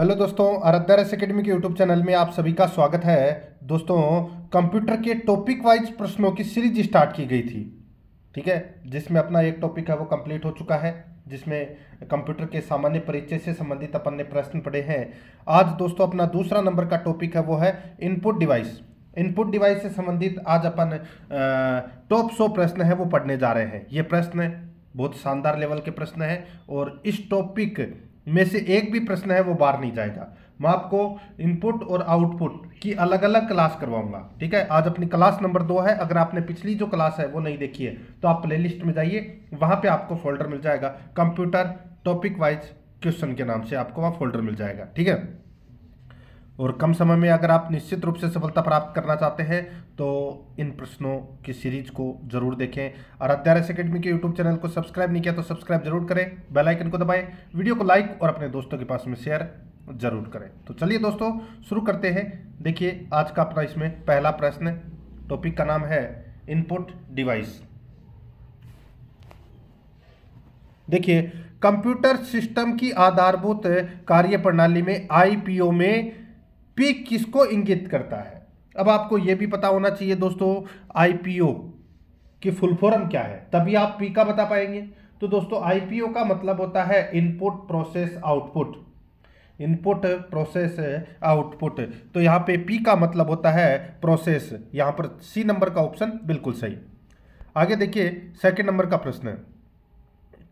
hello दोस्तों अरदार एस अकेडमी के यूट्यूब चैनल में आप सभी का स्वागत है दोस्तों कंप्यूटर के टॉपिक वाइज प्रश्नों की सीरीज स्टार्ट की गई थी ठीक है जिसमें अपना एक टॉपिक है वो कंप्लीट हो चुका है जिसमें कंप्यूटर के सामान्य परिचय से संबंधित अपन ने प्रश्न पढ़े हैं आज दोस्तों अपना दूसरा नंबर का टॉपिक है वो है इनपुट डिवाइस इनपुट डिवाइस से संबंधित आज अपन टॉप सौ प्रश्न है वो पढ़ने जा रहे हैं ये प्रश्न बहुत शानदार लेवल के प्रश्न हैं और इस टॉपिक में से एक भी प्रश्न है वो बाहर नहीं जाएगा मैं आपको इनपुट और आउटपुट की अलग अलग क्लास करवाऊंगा ठीक है आज अपनी क्लास नंबर दो है अगर आपने पिछली जो क्लास है वो नहीं देखी है तो आप प्लेलिस्ट में जाइए वहाँ पे आपको फोल्डर मिल जाएगा कंप्यूटर टॉपिक वाइज क्वेश्चन के नाम से आपको वहाँ फोल्डर मिल जाएगा ठीक है और कम समय में अगर आप निश्चित रूप से सफलता प्राप्त करना चाहते हैं तो इन प्रश्नों की सीरीज को जरूर देखें और अध्यारस अकेडमी के यूट्यूब चैनल को सब्सक्राइब नहीं किया तो सब्सक्राइब जरूर करें बेल आइकन को दबाएं वीडियो को लाइक और अपने दोस्तों के पास में शेयर जरूर करें तो चलिए दोस्तों शुरू करते हैं देखिए आज का अपना इसमें पहला प्रश्न टॉपिक का नाम है इनपुट डिवाइस देखिए कंप्यूटर सिस्टम की आधारभूत कार्य प्रणाली में आईपीओ में पी किसको इंगित करता है अब आपको यह भी पता होना चाहिए दोस्तों आईपीओ की फुल फॉर्म क्या है तभी आप पी का बता पाएंगे तो दोस्तों आईपीओ का मतलब होता है input process output input process output तो यहां पे पी का मतलब होता है प्रोसेस यहां पर सी नंबर का ऑप्शन बिल्कुल सही आगे देखिए सेकंड नंबर का प्रश्न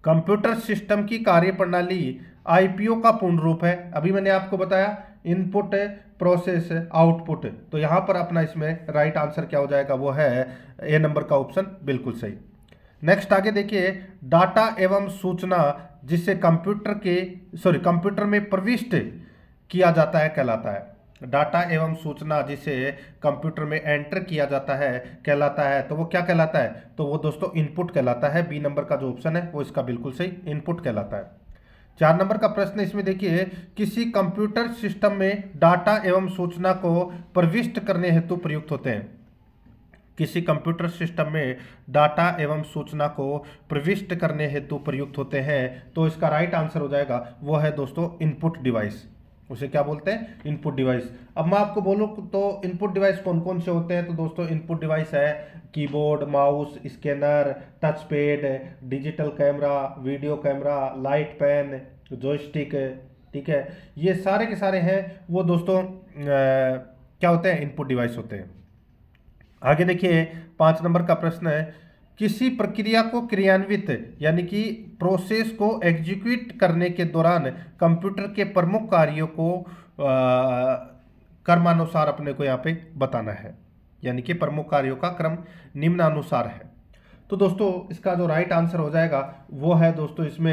कंप्यूटर सिस्टम की कार्यप्रणाली आईपीओ का पूर्ण रूप है अभी मैंने आपको बताया इनपुट है प्रोसेस है आउटपुट है तो यहाँ पर अपना इसमें राइट आंसर क्या हो जाएगा वो है ए नंबर का ऑप्शन बिल्कुल सही नेक्स्ट आगे देखिए डाटा एवं सूचना जिसे कंप्यूटर के सॉरी कंप्यूटर में प्रविष्ट किया जाता है कहलाता है डाटा एवं सूचना जिसे कंप्यूटर में एंटर किया जाता है कहलाता है तो वो क्या कहलाता है तो वो दोस्तों इनपुट कहलाता है बी नंबर का जो ऑप्शन है वो इसका बिल्कुल सही इनपुट कहलाता है चार नंबर का प्रश्न इसमें देखिए किसी कंप्यूटर सिस्टम में डाटा एवं सूचना को प्रविष्ट करने हेतु प्रयुक्त होते हैं किसी कंप्यूटर सिस्टम में डाटा एवं सूचना को प्रविष्ट करने हेतु प्रयुक्त होते हैं तो इसका राइट आंसर हो जाएगा वो है दोस्तों इनपुट डिवाइस उसे क्या बोलते हैं इनपुट डिवाइस अब मैं आपको बोलूँ तो इनपुट डिवाइस कौन कौन से होते हैं तो दोस्तों इनपुट डिवाइस है keyboard mouse scanner touch pad digital camera video camera light pen joystick ठीक है ये सारे के सारे हैं वो दोस्तों आ, क्या होते हैं इनपुट डिवाइस होते हैं आगे देखिए पाँच नंबर का प्रश्न है किसी प्रक्रिया को क्रियान्वित यानी कि प्रोसेस को एग्जीक्यूट करने के दौरान कंप्यूटर के प्रमुख कार्यों को क्रमानुसार अपने को यहाँ पे बताना है यानी कि प्रमुख कार्यों का क्रम निम्नानुसार है तो दोस्तों इसका जो राइट आंसर हो जाएगा वो है दोस्तों इसमें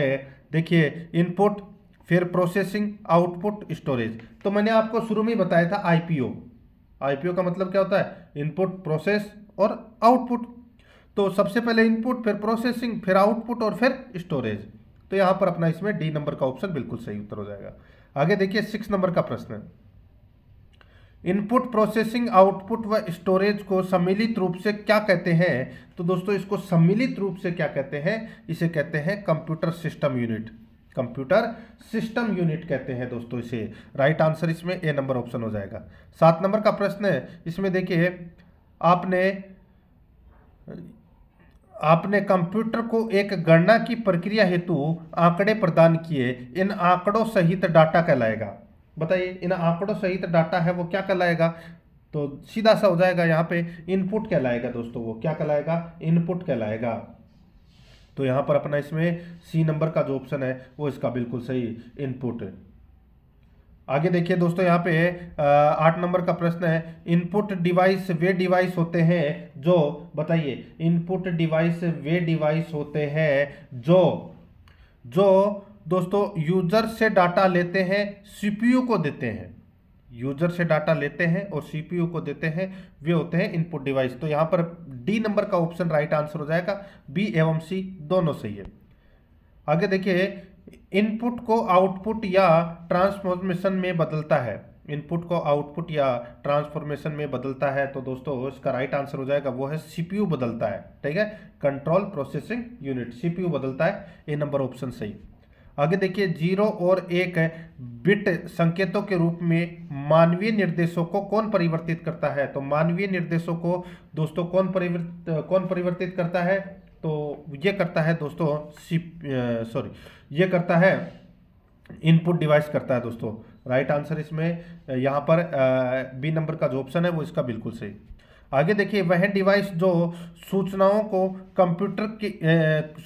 देखिए इनपुट फिर प्रोसेसिंग आउटपुट स्टोरेज तो मैंने आपको शुरू में ही बताया था आईपीओ आईपीओ का मतलब क्या होता है इनपुट प्रोसेस और आउटपुट तो सबसे पहले इनपुट फिर प्रोसेसिंग फिर आउटपुट और फिर स्टोरेज तो यहां पर अपना इसमें डी नंबर का ऑप्शन बिल्कुल सही उत्तर हो जाएगा आगे देखिए सिक्स नंबर का प्रश्न इनपुट प्रोसेसिंग आउटपुट व स्टोरेज को सम्मिलित रूप से क्या कहते हैं तो दोस्तों इसको सम्मिलित रूप से क्या कहते हैं इसे कहते हैं computer system unit computer system unit कहते हैं दोस्तों इसे राइट आंसर इसमें ए नंबर ऑप्शन हो जाएगा सात नंबर का प्रश्न है इसमें देखिए आपने आपने कंप्यूटर को एक गणना की प्रक्रिया हेतु आंकड़े प्रदान किए इन आंकड़ों सहित डाटा कहलाएगा बताइए इन आंकड़ों सहित डाटा है वो क्या कहलाएगा तो सीधा सा हो जाएगा यहाँ पे इनपुट कहलाएगा दोस्तों वो क्या कहलाएगा इनपुट कहलाएगा तो यहाँ पर अपना इसमें सी नंबर का जो ऑप्शन है वो इसका बिल्कुल सही इनपुट आगे देखिए दोस्तों यहाँ पे आठ नंबर का प्रश्न है इनपुट डिवाइस वे डिवाइस होते हैं जो बताइए इनपुट डिवाइस वे डिवाइस होते हैं जो जो दोस्तों यूजर से डाटा लेते हैं सीपीयू को देते हैं यूजर से डाटा लेते हैं और सीपीयू को देते हैं वे होते हैं इनपुट डिवाइस तो यहाँ पर डी नंबर का ऑप्शन राइट आंसर हो जाएगा बी एवं सी दोनों सही है आगे देखिए इनपुट को आउटपुट या ट्रांसफॉर्मेशन में बदलता है इनपुट को आउटपुट या ट्रांसफॉर्मेशन में बदलता है तो दोस्तों इसका राइट आंसर हो जाएगा वो है सीपीयू बदलता है ठीक है कंट्रोल प्रोसेसिंग यूनिट सीपीयू बदलता है ए नंबर ऑप्शन सही आगे देखिए जीरो और एक बिट संकेतों के रूप में मानवीय निर्देशों को कौन परिवर्तित करता है तो मानवीय निर्देशों को दोस्तों कौन परिवर्त कौन परिवर्तित करता है तो ये करता है दोस्तों सी सॉरी ये करता है इनपुट डिवाइस करता है दोस्तों राइट आंसर इसमें यहाँ पर बी नंबर का जो ऑप्शन है वो इसका बिल्कुल सही आगे देखिए वह डिवाइस जो सूचनाओं को कंप्यूटर के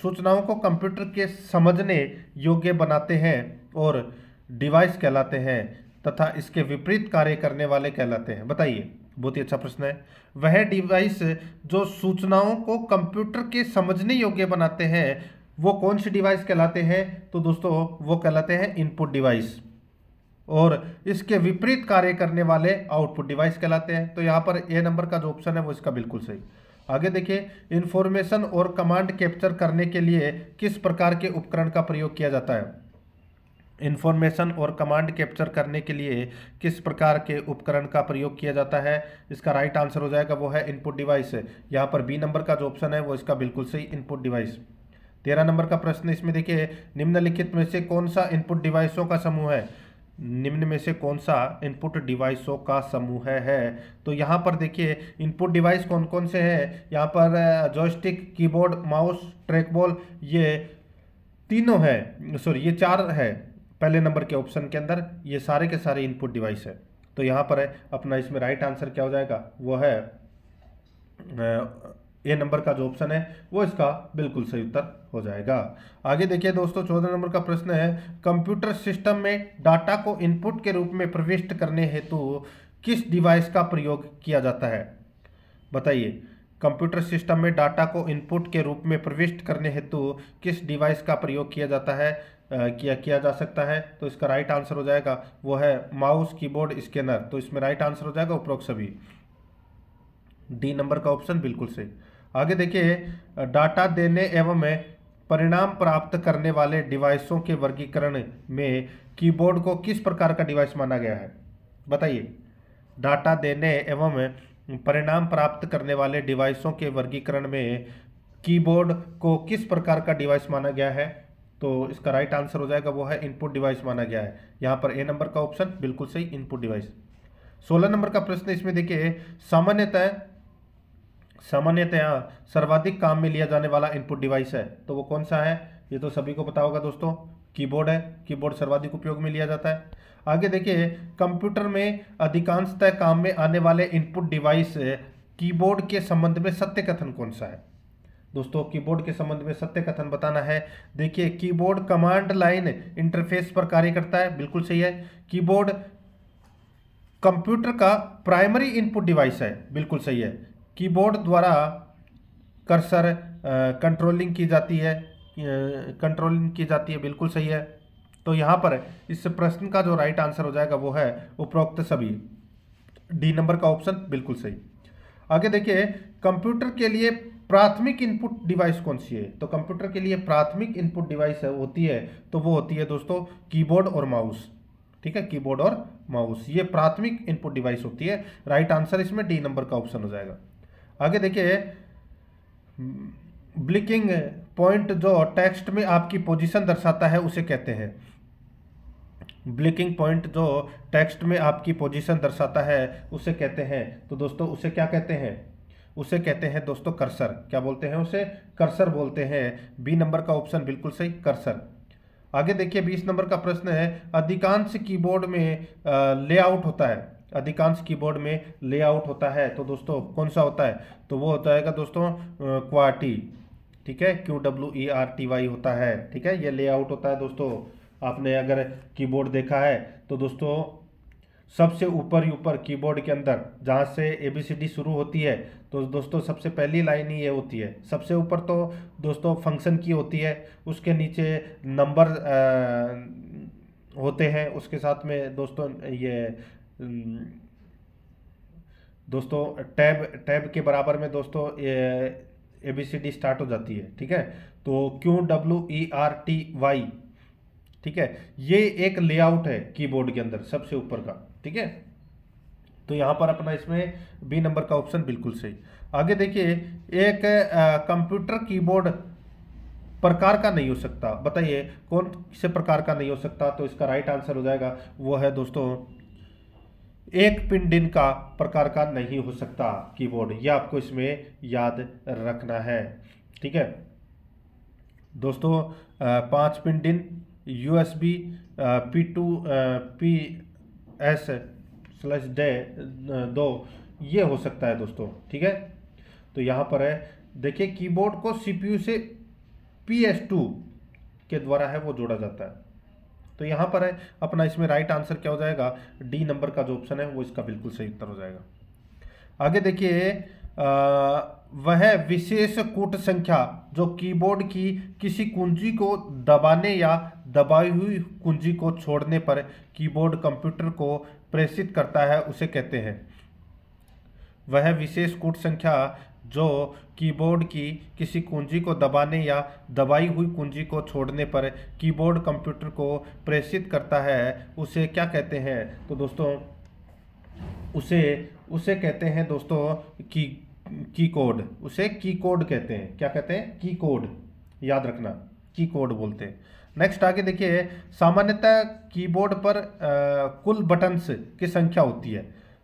सूचनाओं को कंप्यूटर के समझने योग्य बनाते हैं और डिवाइस कहलाते हैं तथा इसके विपरीत कार्य करने वाले कहलाते हैं बताइए बहुत ही अच्छा प्रश्न है वह डिवाइस जो सूचनाओं को कंप्यूटर के समझने योग्य बनाते हैं वो कौन सी डिवाइस कहलाते हैं तो दोस्तों वो कहलाते हैं इनपुट डिवाइस और इसके विपरीत कार्य करने वाले आउटपुट डिवाइस कहलाते हैं तो यहाँ पर ए नंबर का जो ऑप्शन है वो इसका बिल्कुल सही आगे देखिए इन्फॉर्मेशन और कमांड कैप्चर करने के लिए किस प्रकार के उपकरण का प्रयोग किया जाता है इन्फॉर्मेशन और कमांड कैप्चर करने के लिए किस प्रकार के उपकरण का प्रयोग किया जाता है इसका राइट आंसर हो जाएगा वो है इनपुट डिवाइस यहाँ पर बी नंबर का जो ऑप्शन है वो इसका बिल्कुल सही इनपुट डिवाइस तेरह नंबर का प्रश्न इसमें देखिए निम्नलिखित में से कौन सा इनपुट डिवाइसों का समूह है निम्न में से कौन सा इनपुट डिवाइसों का समूह है तो यहाँ पर देखिए इनपुट डिवाइस कौन कौन से हैं यहाँ पर जॉयस्टिक कीबोर्ड माउस ट्रैकबॉल ये तीनों है सॉरी ये चार है पहले नंबर के ऑप्शन के अंदर ये सारे के सारे इनपुट डिवाइस है तो यहाँ पर है अपना इसमें राइट आंसर क्या हो जाएगा वो है ए नंबर का जो ऑप्शन है वो इसका बिल्कुल सही उत्तर हो जाएगा आगे देखिए दोस्तों चौदह नंबर का प्रश्न है कंप्यूटर सिस्टम में डाटा को इनपुट के रूप में प्रविष्ट करने हेतु किस डिवाइस का प्रयोग किया जाता है बताइए कंप्यूटर सिस्टम में डाटा को इनपुट के रूप में प्रविष्ट करने हेतु किस डिवाइस का प्रयोग किया जाता है किया किया जा सकता है तो इसका राइट आंसर हो जाएगा वो है माउस कीबोर्ड स्कैनर तो इसमें राइट आंसर हो जाएगा उपरोक्त सभी डी नंबर का ऑप्शन बिल्कुल सही आगे देखिए डाटा देने एवं परिणाम प्राप्त करने वाले डिवाइसों के वर्गीकरण में कीबोर्ड को किस प्रकार का डिवाइस माना गया है बताइए डाटा देने एवं परिणाम प्राप्त करने वाले डिवाइसों के वर्गीकरण में कीबोर्ड को किस प्रकार का डिवाइस माना गया है तो इसका राइट आंसर हो जाएगा वो है इनपुट डिवाइस माना गया है यहाँ पर ए नंबर का ऑप्शन बिल्कुल सही इनपुट डिवाइस सोलह नंबर का प्रश्न इसमें देखिए सामान्यतः सामान्यतया सर्वाधिक काम में लिया जाने वाला इनपुट डिवाइस है तो वो कौन सा है ये तो सभी को पता होगा दोस्तों कीबोर्ड है कीबोर्ड सर्वाधिक उपयोग में लिया जाता है आगे देखिए कंप्यूटर में अधिकांशतः काम में आने वाले इनपुट डिवाइस कीबोर्ड के संबंध में सत्य कथन कौन सा है दोस्तों कीबोर्ड के संबंध में सत्य कथन बताना है देखिए कीबोर्ड कमांड लाइन इंटरफेस पर कार्य करता है बिल्कुल सही है कीबोर्ड कंप्यूटर का प्राइमरी इनपुट डिवाइस है बिल्कुल सही है कीबोर्ड द्वारा कर्सर कंट्रोलिंग की जाती है कंट्रोलिंग की जाती है बिल्कुल सही है तो यहाँ पर इस प्रश्न का जो राइट आंसर हो जाएगा वो है उपरोक्त सभी डी नंबर का ऑप्शन बिल्कुल सही आगे देखिए कंप्यूटर के लिए प्राथमिक इनपुट डिवाइस कौन सी है तो कंप्यूटर के लिए प्राथमिक इनपुट डिवाइस है, होती है तो वो होती है दोस्तों कीबोर्ड और माउस ठीक है कीबोर्ड और माउस ये प्राथमिक इनपुट डिवाइस होती है राइट आंसर इसमें डी नंबर का ऑप्शन हो जाएगा आगे देखिए ब्लिकिंग पॉइंट जो टेक्स्ट में आपकी पोजीशन दर्शाता है उसे कहते हैं ब्लिकिंग पॉइंट जो टेक्स्ट में आपकी पोजीशन दर्शाता है उसे कहते हैं तो दोस्तों उसे क्या कहते हैं उसे कहते हैं दोस्तों कर्सर क्या बोलते हैं उसे कर्सर बोलते हैं बी नंबर का ऑप्शन बिल्कुल सही कर्सर आगे देखिए बीस नंबर का प्रश्न है अधिकांश कीबोर्ड में लेआउट होता है अधिकांश कीबोर्ड में लेआउट होता है तो दोस्तों कौन सा होता है तो वो होता है दोस्तों क्वाटी ठीक है Q W E R T Y होता है ठीक है ये लेआउट होता है दोस्तों आपने अगर कीबोर्ड देखा है तो दोस्तों सबसे ऊपर ही ऊपर कीबोर्ड के अंदर जहाँ से ए बी सी डी शुरू होती है तो दोस्तों सबसे पहली लाइन ही ये होती है सबसे ऊपर तो दोस्तों फंक्शन की होती है उसके नीचे नंबर होते हैं उसके साथ में दोस्तों ये दोस्तों टैब टैब के बराबर में दोस्तों A B C D start हो जाती है ठीक है तो Q W E R T Y ठीक है ये एक लेआउट है कीबोर्ड के अंदर सबसे ऊपर का ठीक है तो यहाँ पर अपना इसमें बी नंबर का ऑप्शन बिल्कुल सही आगे देखिए एक कंप्यूटर कीबोर्ड प्रकार का नहीं हो सकता बताइए कौन से प्रकार का नहीं हो सकता तो इसका राइट आंसर हो जाएगा वो है दोस्तों एक पिन डिन का प्रकार का नहीं हो सकता कीबोर्ड यह आपको इसमें याद रखना है ठीक है दोस्तों पांच pin DIN USB P two P S slash डे दो ये हो सकता है दोस्तों ठीक है तो यहाँ पर है देखिए कीबोर्ड को सीपीयू से टू के द्वारा है वो जोड़ा जाता है तो यहाँ पर है अपना इसमें राइट आंसर क्या हो जाएगा डी नंबर का जो ऑप्शन है वो इसका बिल्कुल सही उत्तर हो जाएगा आगे देखिए uh, वह विशेष कूट संख्या जो कीबोर्ड की किसी कुंजी को दबाने या दबाई हुई कुंजी को छोड़ने पर कीबोर्ड कंप्यूटर को प्रेषित करता है उसे कहते हैं वह विशेष कूट संख्या जो कीबोर्ड की किसी कुंजी को दबाने या दबाई हुई कुंजी को छोड़ने पर कीबोर्ड कंप्यूटर को प्रेषित करता है उसे क्या कहते हैं तो दोस्तों उसे उसे कहते हैं दोस्तों की की कोड उसे की कोड कहते हैं क्या कहते हैं की कोड याद रखना की कोड बोलते हैं नेक्स्ट आगे देखिए सामान्यतः कीबोर्ड पर आ, कुल बटन्स की संख्या होती है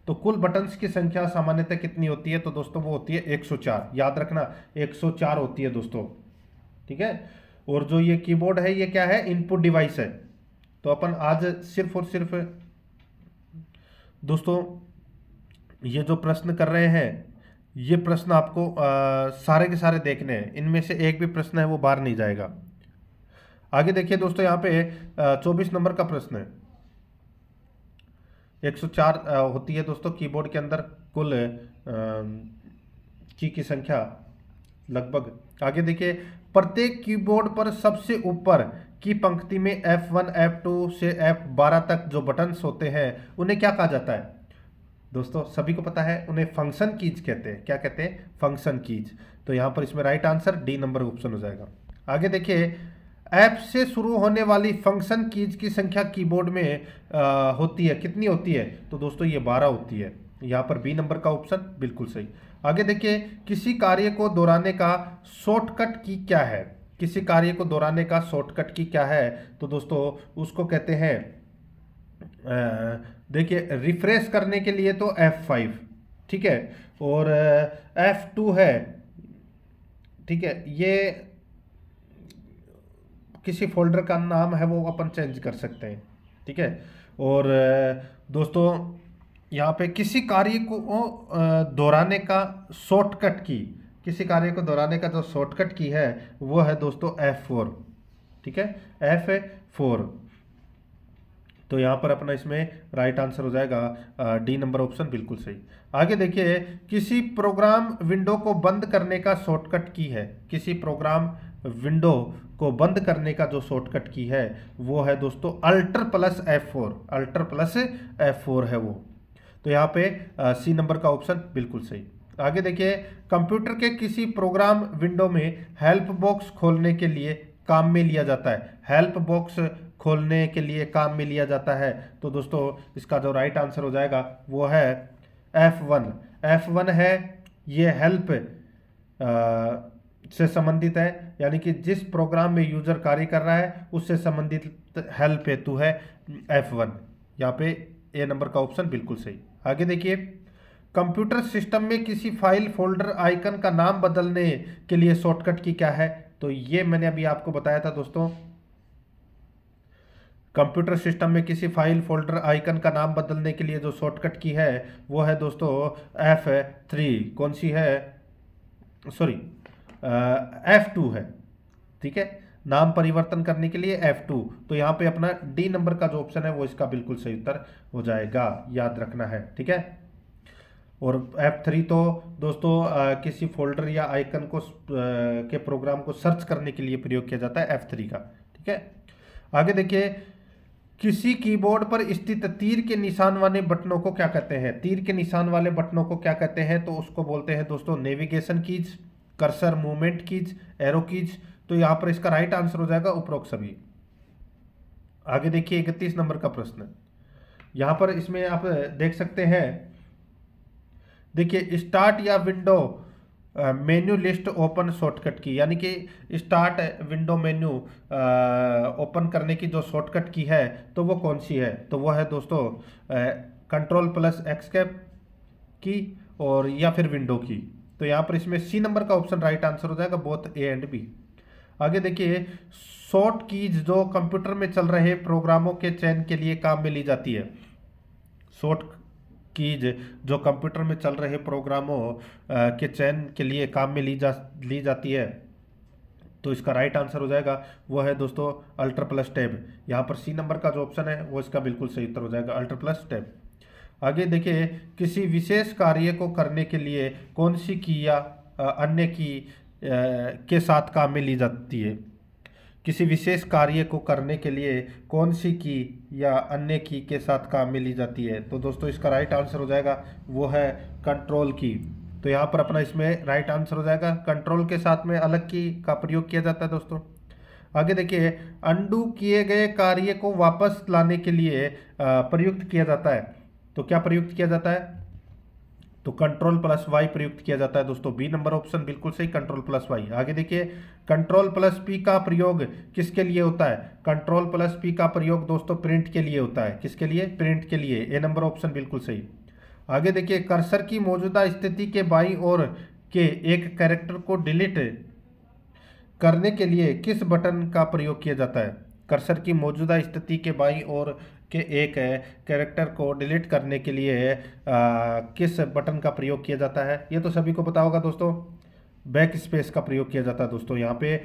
तो कुल बटन्स की संख्या सामान्यतः कितनी होती है तो दोस्तों वो होती है 104 याद रखना 104 होती है दोस्तों ठीक है और जो ये कीबोर्ड है ये क्या है इनपुट डिवाइस है तो अपन आज सिर्फ और सिर्फ दोस्तों ये जो प्रश्न कर रहे हैं ये प्रश्न आपको आ, सारे के सारे देखने हैं इनमें से एक भी प्रश्न है वो बाहर नहीं जाएगा आगे देखिए दोस्तों यहाँ पे चौबीस नंबर का प्रश्न है 104 होती है दोस्तों कीबोर्ड के अंदर कुल की की संख्या लगभग आगे देखिए प्रत्येक कीबोर्ड पर सबसे ऊपर की पंक्ति में F1, F2 से F12 तक जो बटन्स होते हैं उन्हें क्या कहा जाता है दोस्तों सभी को पता है उन्हें फंक्शन कीज कहते हैं क्या कहते हैं फंक्शन कीज तो यहाँ पर इसमें right answer D number option हो जाएगा आगे देखिए ऐप से शुरू होने वाली फंक्शन कीज की संख्या कीबोर्ड में आ, होती है कितनी होती है तो दोस्तों ये बारह होती है यहाँ पर बी नंबर का ऑप्शन बिल्कुल सही आगे देखिए किसी कार्य को दोहराने का शॉर्टकट की क्या है किसी कार्य को दोहराने का शॉर्टकट की क्या है तो दोस्तों उसको कहते हैं देखिए रिफ्रेश करने के लिए तो F5 ठीक है और F2 है ठीक है ये किसी फोल्डर का नाम है वो अपन चेंज कर सकते हैं ठीक है और दोस्तों यहाँ पे किसी कार्य को दोहराने का शॉर्टकट की किसी कार्य को दोहराने का जो शॉर्टकट की है वो है दोस्तों एफ फोर ठीक है एफ फोर तो यहाँ पर अपना इसमें राइट आंसर हो जाएगा डी नंबर ऑप्शन बिल्कुल सही आगे देखिए किसी प्रोग्राम विंडो को बंद करने का शॉर्टकट की है किसी प्रोग्राम विंडो को बंद करने का जो शॉर्टकट की है वो है दोस्तों alt plus F four alt plus F four है वो तो यहाँ पे सी नंबर का ऑप्शन बिल्कुल सही आगे देखिए कंप्यूटर के किसी प्रोग्राम विंडो में हेल्प बॉक्स खोलने के लिए काम में लिया जाता है हेल्प बॉक्स खोलने के लिए काम में लिया जाता है तो दोस्तों इसका जो राइट आंसर हो जाएगा वो है एफ वन एफ वन है ये हेल्प से संबंधित है यानी कि जिस प्रोग्राम में यूजर कार्य कर रहा है उससे संबंधित हेल्प हेतु है एफ वन यहाँ पे ए नंबर का ऑप्शन बिल्कुल सही आगे देखिए कंप्यूटर सिस्टम में किसी फाइल फोल्डर आइकन का नाम बदलने के लिए शॉर्टकट की क्या है तो ये मैंने अभी आपको बताया था दोस्तों कंप्यूटर सिस्टम में किसी फाइल फोल्डर आइकन का नाम बदलने के लिए जो शॉर्टकट की है वो है दोस्तों एफ थ्री कौन सी है सॉरी एफ टू है ठीक है नाम परिवर्तन करने के लिए एफ टू तो यहाँ पे अपना डी नंबर का जो ऑप्शन है वो इसका बिल्कुल सही उत्तर हो जाएगा याद रखना है ठीक है और F3 तो दोस्तों आ, किसी फोल्डर या आइकन को आ, के प्रोग्राम को सर्च करने के लिए प्रयोग किया जाता है F3 का ठीक है आगे देखिए किसी कीबोर्ड पर स्थित तीर के निशान वाले बटनों को क्या कहते हैं तीर के निशान वाले बटनों को क्या कहते हैं तो उसको बोलते हैं दोस्तों navigation keys cursor movement keys arrow keys तो यहाँ पर इसका राइट आंसर हो जाएगा उपरोक्त सभी आगे देखिए इकतीस नंबर का प्रश्न यहाँ पर इसमें आप देख सकते हैं देखिए स्टार्ट या window menu list open shortcut key यानी कि स्टार्ट विंडो मेन्यू ओपन करने की जो शॉर्टकट की है तो वो कौन सी है तो वो है दोस्तों कंट्रोल प्लस एक्सकेप की और या फिर विंडो की तो यहाँ पर इसमें सी नंबर का ऑप्शन राइट आंसर हो जाएगा बोथ ए एंड बी आगे देखिए शॉर्ट कीज जो कंप्यूटर में चल रहे प्रोग्रामों के चयन के लिए काम में ली जाती है शॉर्ट कीज जो कंप्यूटर में चल रहे प्रोग्रामों के चयन के लिए काम में ली जा ली जाती है तो इसका राइट आंसर हो जाएगा वो है दोस्तों अल्ट्रा प्लस टैब यहाँ पर सी नंबर का जो ऑप्शन है वो इसका बिल्कुल सही उत्तर हो जाएगा अल्ट्रा प्लस टैब आगे देखिए किसी विशेष कार्य को करने के लिए कौन सी की या अन्य की के साथ काम में ली जाती है किसी विशेष कार्य को करने के लिए कौन सी की या अन्य की के साथ काम में ली जाती है तो दोस्तों इसका राइट आंसर हो जाएगा वो है कंट्रोल की तो यहाँ पर अपना इसमें राइट आंसर हो जाएगा कंट्रोल के साथ में अलग की का प्रयोग किया जाता है दोस्तों आगे देखिए अंडू किए गए कार्य को वापस लाने के लिए प्रयुक्त किया जाता है तो क्या प्रयुक्त किया जाता है तो कंट्रोल प्लस वाई प्रयुक्त किया जाता है दोस्तों बी नंबर ऑप्शन बिल्कुल सही कंट्रोल प्लस वाई आगे देखिए कंट्रोल प्लस पी का प्रयोग किसके लिए होता है कंट्रोल प्लस पी का प्रयोग दोस्तों प्रिंट के लिए होता है किसके लिए प्रिंट के लिए ए नंबर ऑप्शन बिल्कुल सही आगे देखिए कर्सर की मौजूदा स्थिति के बाई और के एक कैरेक्टर को डिलीट करने के लिए किस बटन का प्रयोग किया जाता है कर्सर की मौजूदा स्थिति के बाई और कि एक कैरेक्टर को डिलीट करने के लिए आ, किस बटन का प्रयोग किया जाता है ये तो सभी को पता होगा दोस्तों बैक स्पेस का प्रयोग किया जाता है दोस्तों यहाँ पे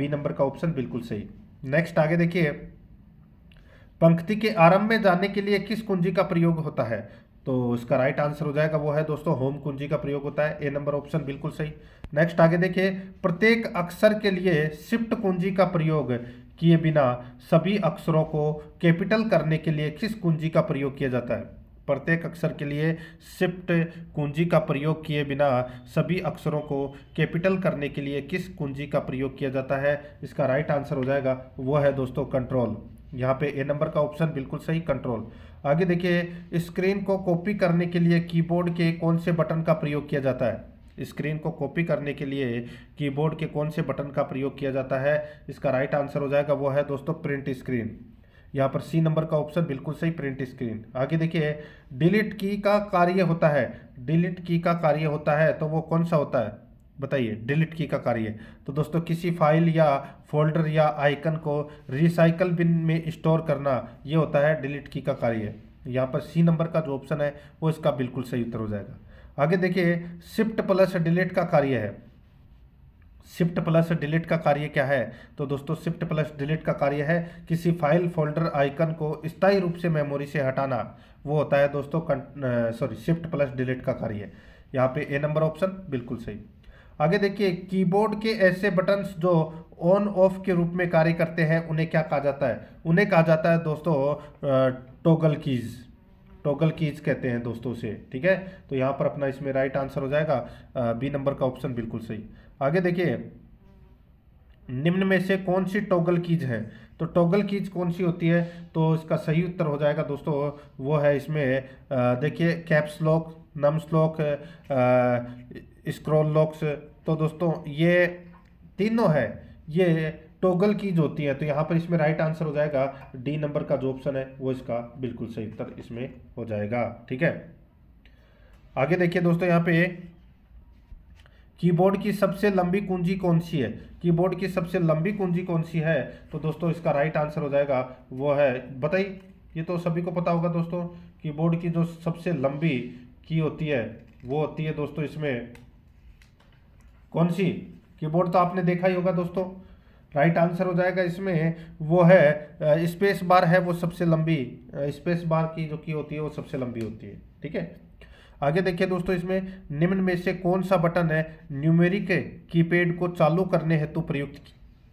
बी नंबर का ऑप्शन बिल्कुल सही नेक्स्ट आगे देखिए पंक्ति के आरंभ में जाने के लिए किस कुंजी का प्रयोग होता है तो इसका राइट आंसर हो जाएगा वो है दोस्तों होम कुंजी का प्रयोग होता है ए नंबर ऑप्शन बिल्कुल सही नेक्स्ट आगे देखिए प्रत्येक अक्षर के लिए शिफ्ट कुंजी का प्रयोग किए बिना सभी अक्षरों को कैपिटल करने के लिए किस कुंजी का प्रयोग किया जाता है प्रत्येक अक्षर के लिए शिफ्ट कुंजी का प्रयोग किए बिना सभी अक्षरों को कैपिटल करने के लिए किस कुंजी का प्रयोग किया जाता है इसका राइट आंसर हो जाएगा वो है दोस्तों कंट्रोल यहाँ पे ए नंबर का ऑप्शन बिल्कुल सही कंट्रोल आगे देखिए स्क्रीन को कॉपी करने के लिए कीबोर्ड के कौन से बटन का प्रयोग किया जाता है स्क्रीन को कॉपी करने के लिए कीबोर्ड के कौन से बटन का प्रयोग किया जाता है इसका राइट आंसर हो जाएगा वो है दोस्तों प्रिंट स्क्रीन यहाँ पर सी नंबर का ऑप्शन बिल्कुल सही प्रिंट स्क्रीन आगे देखिए डिलीट की का कार्य होता है डिलीट की का कार्य होता है तो वो कौन सा होता है बताइए डिलीट की का कार्य तो दोस्तों किसी फाइल या फोल्डर या आइकन को रिसाइकल बिन में स्टोर करना ये होता है डिलीट की का कार्य यहाँ पर सी नंबर का जो ऑप्शन है वो इसका बिल्कुल सही उत्तर हो जाएगा आगे देखिए शिफ्ट प्लस डिलीट का कार्य है शिफ्ट प्लस डिलीट का कार्य क्या है तो दोस्तों शिफ्ट प्लस डिलीट का कार्य है किसी फाइल फोल्डर आइकन को स्थायी रूप से मेमोरी से हटाना वो होता है दोस्तों सॉरी शिफ्ट प्लस डिलीट का कार्य यहाँ पे ए नंबर ऑप्शन बिल्कुल सही आगे देखिए कीबोर्ड के ऐसे बटन्स जो ऑन ऑफ के रूप में कार्य करते हैं उन्हें क्या कहा जाता है उन्हें कहा जाता है दोस्तों टोगल कीज़ टोगल कीज कहते हैं दोस्तों से ठीक है तो यहाँ पर अपना इसमें राइट आंसर हो जाएगा बी नंबर का ऑप्शन बिल्कुल सही आगे देखिए निम्न में से कौन सी टोगल कीज है तो टोगल कीज कौन सी होती है तो इसका सही उत्तर हो जाएगा दोस्तों वो है इसमें देखिए caps lock nums lock scroll locks तो दोस्तों ये तीनों है ये टोगल कीज होती है तो यहाँ पर इसमें राइट आंसर हो जाएगा डी नंबर का जो ऑप्शन है वो इसका बिल्कुल सही उत्तर इसमें हो जाएगा ठीक है आगे देखिए दोस्तों यहाँ पे कीबोर्ड की सबसे लंबी कुंजी कौन सी है कीबोर्ड की सबसे लंबी कुंजी कौन सी है तो दोस्तों इसका राइट आंसर हो जाएगा वो है बताइए ये तो सभी को पता होगा दोस्तों कीबोर्ड की जो सबसे लंबी की होती है वो होती है दोस्तों इसमें कौन सी कीबोर्ड तो आपने देखा ही होगा दोस्तों राइट आंसर हो जाएगा इसमें वो है स्पेस बार है वो सबसे लंबी स्पेस बार की जो की होती है वो सबसे लंबी होती है ठीक है आगे देखिए दोस्तों इसमें निम्न में से कौन सा बटन है न्यूमेरिक कीपैड को चालू करने हेतु प्रयुक्त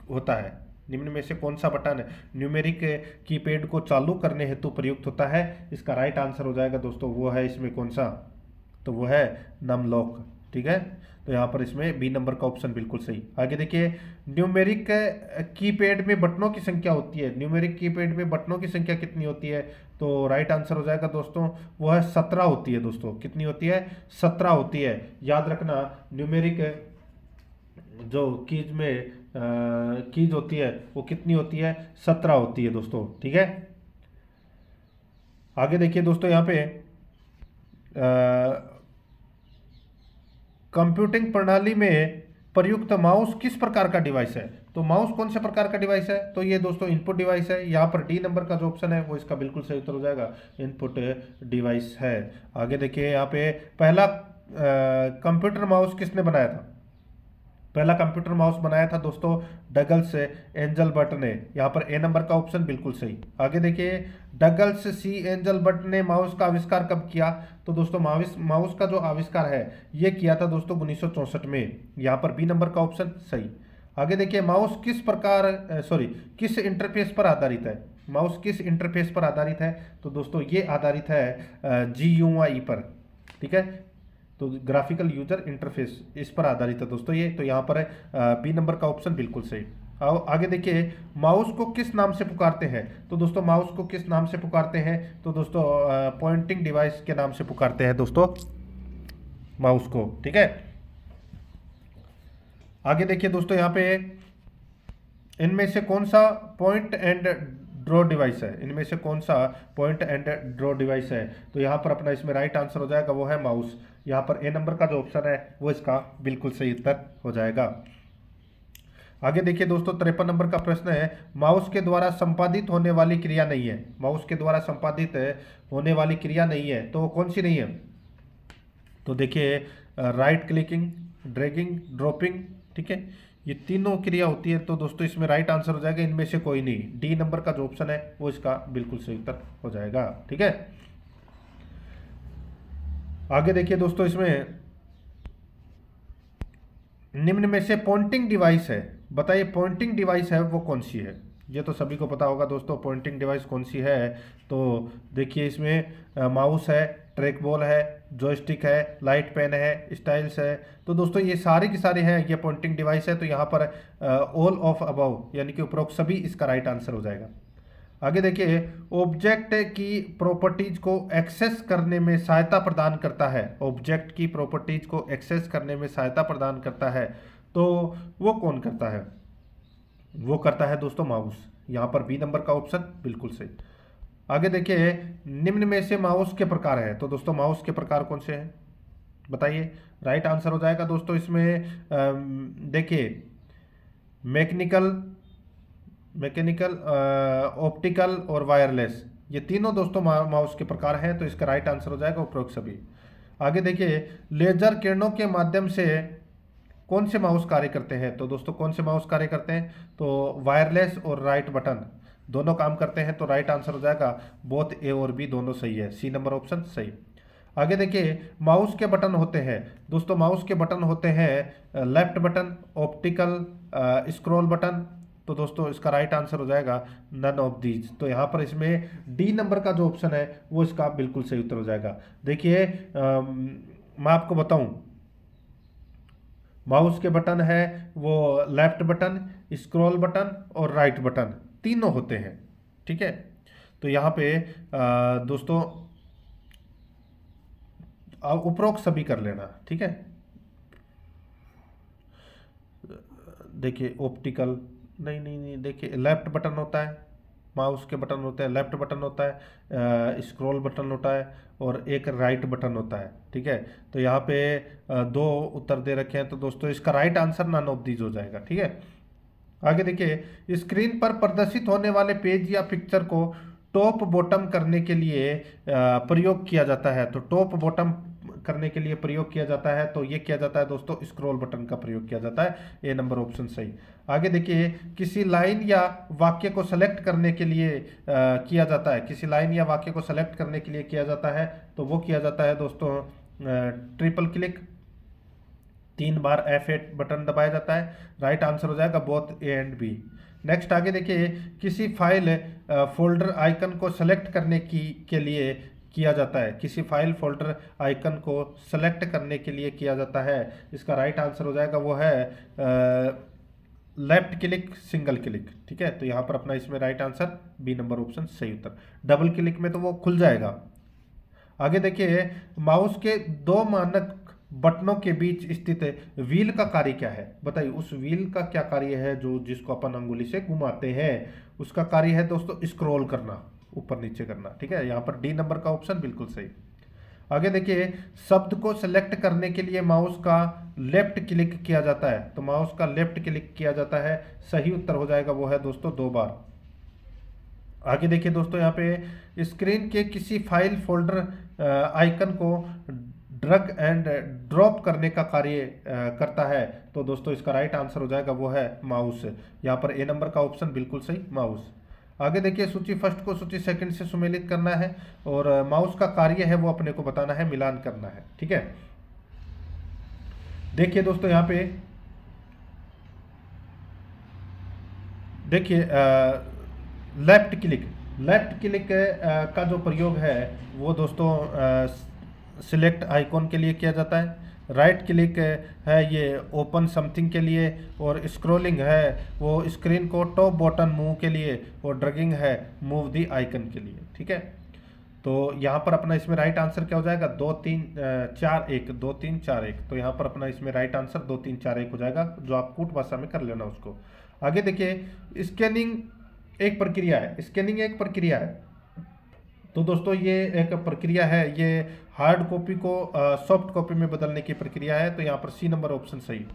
होता है निम्न में से कौन सा बटन है न्यूमेरिक कीपैड को चालू करने हेतु प्रयुक्त होता है इसका राइट आंसर हो जाएगा दोस्तों वो है इसमें कौन सा तो वो है नम लॉक ठीक है तो यहाँ पर इसमें बी नंबर का ऑप्शन बिल्कुल सही आगे देखिए न्यूमेरिक कीपैड में बटनों की संख्या होती है न्यूमेरिक कीपैड में बटनों की संख्या कितनी होती है तो राइट आंसर हो जाएगा दोस्तों वो है सत्रह होती है दोस्तों कितनी होती है सत्रह होती है याद रखना न्यूमेरिक जो कीज में कीज होती है वो कितनी होती है सत्रह होती है दोस्तों ठीक है आगे देखिए दोस्तों यहाँ पे आ, कंप्यूटिंग प्रणाली में प्रयुक्त माउस किस प्रकार का डिवाइस है तो माउस कौन से प्रकार का डिवाइस है तो ये दोस्तों इनपुट डिवाइस है यहाँ पर डी नंबर का जो ऑप्शन है वो इसका बिल्कुल सही उत्तर हो जाएगा इनपुट डिवाइस है आगे देखिए यहाँ पे पहला कंप्यूटर माउस किसने बनाया था पहला कंप्यूटर माउस बनाया था दोस्तों डगल्स एंजल बट ने यहाँ पर ए नंबर का ऑप्शन बिल्कुल सही आगे देखिए डगल्स सी एंजल बट ने माउस का आविष्कार कब किया तो दोस्तों माउस माउस का जो आविष्कार है ये किया था दोस्तों उन्नीस में यहाँ पर बी नंबर का ऑप्शन सही आगे देखिए माउस किस प्रकार सॉरी किस इंटरफेस पर आधारित है माउस किस इंटरफेस पर आधारित है तो दोस्तों ये आधारित है जी यू आई पर ठीक है तो ग्राफिकल यूजर इंटरफेस इस पर आधारित है दोस्तों ये तो यहाँ पर है बी नंबर का ऑप्शन बिल्कुल सही अब आगे देखिए माउस को किस नाम से पुकारते हैं तो दोस्तों माउस को किस नाम से पुकारते हैं तो दोस्तों पॉइंटिंग डिवाइस के नाम से पुकारते हैं दोस्तों माउस को ठीक है आगे देखिए दोस्तों यहाँ पे इनमें से कौन सा पॉइंट एंड ड्रॉ डिवाइस है इनमें से कौन सा पॉइंट एंड ड्रॉ डिवाइस है तो यहाँ पर अपना इसमें राइट आंसर हो जाएगा वो है माउस यहाँ पर ए नंबर का जो ऑप्शन है वो इसका बिल्कुल सही उत्तर हो जाएगा आगे देखिए दोस्तों तिरपन नंबर का प्रश्न है माउस के द्वारा संपादित होने वाली क्रिया नहीं है माउस के द्वारा संपादित होने वाली क्रिया नहीं है तो वो कौन सी नहीं है तो देखिए राइट क्लिकिंग ड्रैगिंग ड्रॉपिंग ठीक है ये तीनों क्रिया होती है तो दोस्तों इसमें राइट आंसर हो जाएगा इनमें से कोई नहीं डी नंबर का जो ऑप्शन है वो इसका बिल्कुल सही उत्तर हो जाएगा ठीक है आगे देखिए दोस्तों इसमें निम्न में से पॉइंटिंग डिवाइस है बताइए पॉइंटिंग डिवाइस है वो कौन सी है ये तो सभी को पता होगा दोस्तों पॉइंटिंग डिवाइस कौन सी है तो देखिए इसमें माउस है ट्रैक बॉल है जॉयस्टिक है लाइट पेन है स्टाइल्स है तो दोस्तों ये सारे के सारे हैं ये पॉइंटिंग डिवाइस है तो यहाँ पर ऑल ऑफ अबव यानी कि उपरोक्त सभी इसका राइट आंसर हो जाएगा आगे देखिए ऑब्जेक्ट की प्रॉपर्टीज को एक्सेस करने में सहायता प्रदान करता है ऑब्जेक्ट की प्रॉपर्टीज को एक्सेस करने में सहायता प्रदान करता है तो वो कौन करता है वो करता है दोस्तों माउस यहाँ पर बी नंबर का ऑप्शन बिल्कुल सही आगे देखिए निम्न में से माउस के प्रकार है तो दोस्तों माउस के प्रकार कौन से हैं बताइए राइट आंसर हो जाएगा दोस्तों इसमें देखिए मैकेनिकल मैकेनिकल ऑप्टिकल और वायरलेस ये तीनों दोस्तों माउस के प्रकार हैं तो इसका राइट आंसर हो जाएगा उपरोक्त सभी आगे देखिए लेजर किरणों के माध्यम से कौन से माउस कार्य करते हैं तो दोस्तों कौन से माउस कार्य करते हैं तो वायरलेस और राइट बटन दोनों काम करते हैं तो राइट आंसर हो जाएगा बोथ ए और बी दोनों सही है सी नंबर ऑप्शन सही आगे देखिए माउस के बटन होते हैं दोस्तों माउस के बटन होते हैं left button optical scroll button तो दोस्तों इसका राइट आंसर हो जाएगा नन ऑफ दीज तो यहाँ पर इसमें डी नंबर का जो ऑप्शन है वो इसका बिल्कुल सही उत्तर हो जाएगा देखिए मैं आपको बताऊं माउस के बटन है वो लेफ्ट बटन स्क्रॉल बटन और राइट बटन तीनों होते हैं ठीक है तो यहाँ पे आ, दोस्तों उपरोक्त सभी कर लेना ठीक है देखिए ऑप्टिकल नहीं नहीं नहीं देखिए लेफ्ट बटन होता है माउस के बटन होते हैं लेफ्ट बटन होता है स्क्रॉल बटन होता है और एक राइट बटन होता है ठीक है तो यहाँ पे दो उत्तर दे रखे हैं तो दोस्तों इसका right answer none of these हो जाएगा ठीक है आगे देखिए स्क्रीन पर प्रदर्शित होने वाले पेज या पिक्चर को टॉप बॉटम करने के लिए प्रयोग किया जाता है तो टॉप बॉटम करने के लिए प्रयोग किया जाता है तो ये किया जाता है दोस्तों स्क्रॉल बटन का प्रयोग किया जाता है ए नंबर ऑप्शन सही आगे देखिए किसी लाइन या वाक्य को सेलेक्ट करने के लिए आ, किया जाता है किसी लाइन या वाक्य को सेलेक्ट करने के लिए किया जाता है तो वो किया जाता है दोस्तों ट्रिपल क्लिक तीन बार एफ एट बटन दबाया जाता है राइट आंसर हो जाएगा both A and B next आगे देखिए किसी फाइल फोल्डर आइकन को सेलेक्ट करने की के लिए किया जाता है किसी फाइल फोल्डर आइकन को सेलेक्ट करने के लिए किया जाता है इसका राइट आंसर हो जाएगा वो है लेफ्ट क्लिक सिंगल क्लिक ठीक है तो यहाँ पर अपना इसमें right answer B number option सही उत्तर डबल क्लिक में तो वो खुल जाएगा आगे देखिए माउस के दो मानक बटनों के बीच स्थित व्हील का कार्य क्या है बताइए उस व्हील का क्या कार्य है जो जिसको अपन अंगुली से घुमाते हैं उसका कार्य है दोस्तों स्क्रॉल करना ऊपर नीचे करना ठीक है यहाँ पर डी नंबर का ऑप्शन बिल्कुल सही आगे देखिए शब्द को सिलेक्ट करने के लिए माउस का लेफ्ट क्लिक किया जाता है तो माउस का लेफ्ट क्लिक किया जाता है सही उत्तर हो जाएगा वो है दोस्तों दो बार आगे देखिए दोस्तों यहाँ पे स्क्रीन के किसी फाइल फोल्डर आइकन को ड्रग एंड ड्रॉप करने का कार्य करता है तो दोस्तों इसका राइट आंसर हो जाएगा वो है माउस यहाँ पर ए नंबर का ऑप्शन बिल्कुल सही माउस आगे देखिए सूची फर्स्ट को सूची सेकंड से सुमेलित करना है और माउस का कार्य है वो अपने को बताना है मिलान करना है ठीक है देखिए दोस्तों यहाँ पे देखिए लेफ्ट क्लिक लेफ्ट क्लिक का जो प्रयोग है वो दोस्तों सिलेक्ट आइकॉन के लिए किया जाता है राइट क्लिक है ये ओपन समथिंग के लिए और स्क्रोलिंग है वो स्क्रीन को टॉप बॉटन मूव के लिए और ड्रगिंग है मूव दी आइकन के लिए ठीक है तो यहाँ पर अपना इसमें राइट आंसर क्या हो जाएगा दो तीन चार एक दो तीन चार एक तो यहाँ पर अपना इसमें राइट आंसर दो तीन चार एक हो जाएगा जो आप कूट भाषा में कर लेना उसको आगे देखिए स्कैनिंग एक प्रक्रिया है स्कैनिंग एक प्रक्रिया है तो दोस्तों ये एक प्रक्रिया है ये हार्ड कॉपी को सॉफ्ट कॉपी में बदलने की प्रक्रिया है तो यहाँ पर सी नंबर ऑप्शन सही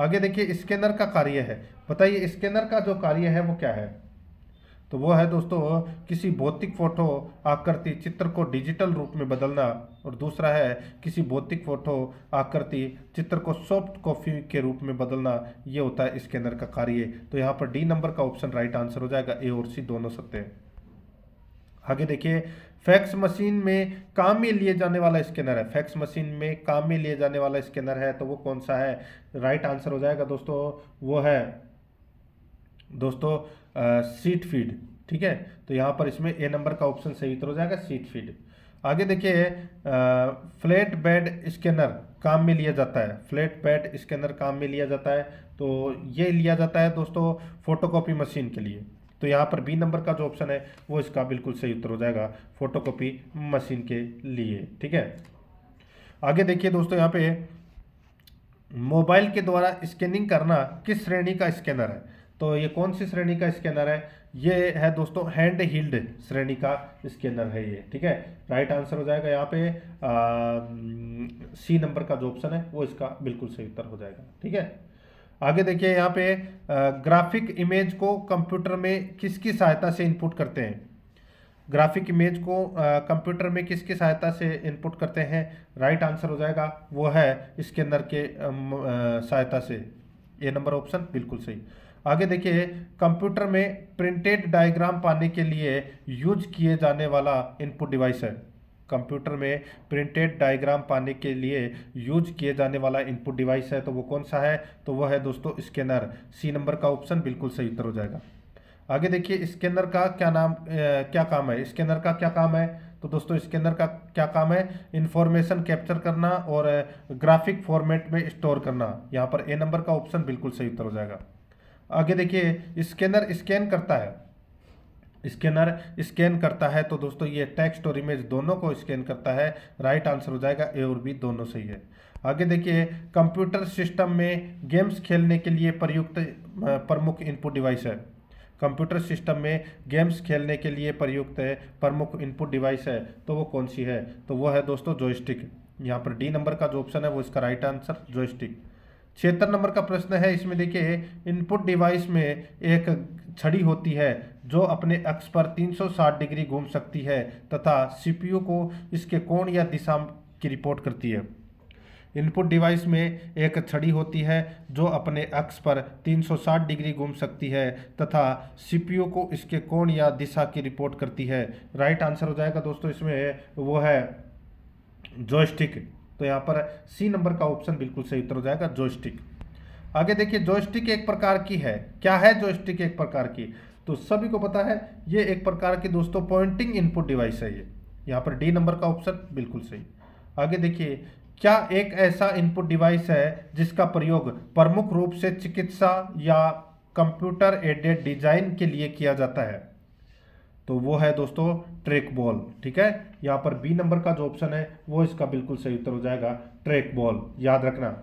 आगे देखिए स्कैनर का कार्य है बताइए स्कैनर का जो कार्य है वो क्या है तो वो है दोस्तों किसी भौतिक फोटो आकृति चित्र को डिजिटल रूप में बदलना और दूसरा है किसी भौतिक फोटो आकृति चित्र को सॉफ्ट कॉपी के रूप में बदलना ये होता है स्कैनर का कार्य तो यहाँ पर डी नंबर का ऑप्शन राइट आंसर हो जाएगा ए और सी दोनों सत्य आगे देखिए फैक्स मशीन में काम में लिए जाने वाला स्कैनर है फैक्स मशीन में काम में लिए जाने वाला स्कैनर है तो वो कौन सा है राइट आंसर हो जाएगा दोस्तों वो है दोस्तों सीट फीड ठीक है तो यहाँ पर इसमें ए नंबर का ऑप्शन सही उत्तर हो जाएगा सीट फीड आगे देखिए फ्लैट बेड स्कैनर काम में लिया जाता है फ्लैट बेड स्कैनर काम में लिया जाता है तो ये लिया जाता है दोस्तों फोटोकॉपी मशीन के लिए तो यहाँ पर बी नंबर का जो ऑप्शन है वो इसका बिल्कुल सही उत्तर हो जाएगा फोटोकॉपी मशीन के लिए ठीक है आगे देखिए दोस्तों यहाँ पे मोबाइल के द्वारा स्कैनिंग करना किस श्रेणी का स्कैनर है तो ये कौन सी श्रेणी का स्कैनर है ये है दोस्तों हैंड हील्ड श्रेणी का स्कैनर है ये ठीक है राइट आंसर हो जाएगा यहाँ पे सी नंबर का जो ऑप्शन है वो इसका बिल्कुल सही उत्तर हो जाएगा ठीक है आगे देखिए यहाँ पे ग्राफिक इमेज को कंप्यूटर में किसकी सहायता से इनपुट करते हैं ग्राफिक इमेज को कंप्यूटर में किसकी सहायता से इनपुट करते हैं राइट आंसर हो जाएगा वो है इसके अंदर के सहायता से ये नंबर ऑप्शन बिल्कुल सही आगे देखिए कंप्यूटर में प्रिंटेड डायग्राम पाने के लिए यूज किए जाने वाला इनपुट डिवाइस है कंप्यूटर में प्रिंटेड डायग्राम पाने के लिए यूज किए जाने वाला इनपुट डिवाइस है तो वो कौन सा है तो वो है दोस्तों स्कैनर सी नंबर का ऑप्शन बिल्कुल सही उत्तर हो जाएगा आगे देखिए स्कैनर का क्या नाम ए, क्या काम है स्कैनर का क्या काम है तो दोस्तों स्कैनर का क्या काम है इन्फॉर्मेशन कैप्चर करना और ग्राफिक फॉर्मेट में स्टोर करना यहाँ पर ए नंबर का ऑप्शन बिल्कुल सही उत्तर हो जाएगा आगे देखिए स्कैनर स्कैन करता है स्कैनर स्कैन करता है तो दोस्तों ये टेक्स्ट और इमेज दोनों को स्कैन करता है राइट आंसर हो जाएगा ए और बी दोनों सही है आगे देखिए कंप्यूटर सिस्टम में गेम्स खेलने के लिए प्रयुक्त प्रमुख इनपुट डिवाइस है कंप्यूटर सिस्टम में गेम्स खेलने के लिए प्रयुक्त है प्रमुख इनपुट डिवाइस है तो वो कौन सी है तो वो है दोस्तों जोइस्टिक यहाँ पर डी नंबर का जो ऑप्शन है वो इसका राइट आंसर जोइस्टिक छिहत्तर नंबर का प्रश्न है इसमें देखिए इनपुट डिवाइस में एक छड़ी होती है जो अपने अक्ष पर 360 डिग्री घूम सकती है तथा सीपीयू को इसके कोण या दिशा की रिपोर्ट करती है इनपुट डिवाइस में एक छड़ी होती है जो अपने अक्ष पर 360 डिग्री घूम सकती है तथा सीपीयू को इसके कोण या दिशा की रिपोर्ट करती है राइट आंसर हो जाएगा दोस्तों इसमें वो है जोस्टिक तो यहाँ पर सी नंबर का ऑप्शन बिल्कुल सही उत्तर हो जाएगा जोस्टिक आगे देखिए जोस्टिक एक प्रकार की है क्या है जोस्टिक एक प्रकार की तो सभी को पता है ये एक प्रकार की दोस्तों पॉइंटिंग इनपुट डिवाइस है ये यहाँ पर डी नंबर का ऑप्शन बिल्कुल सही आगे देखिए क्या एक ऐसा इनपुट डिवाइस है जिसका प्रयोग प्रमुख रूप से चिकित्सा या कंप्यूटर एडेड डिजाइन के लिए किया जाता है तो वो है दोस्तों ट्रैक बॉल ठीक है यहाँ पर बी नंबर का जो ऑप्शन है वो इसका बिल्कुल सही उत्तर हो जाएगा ट्रैक बॉल याद रखना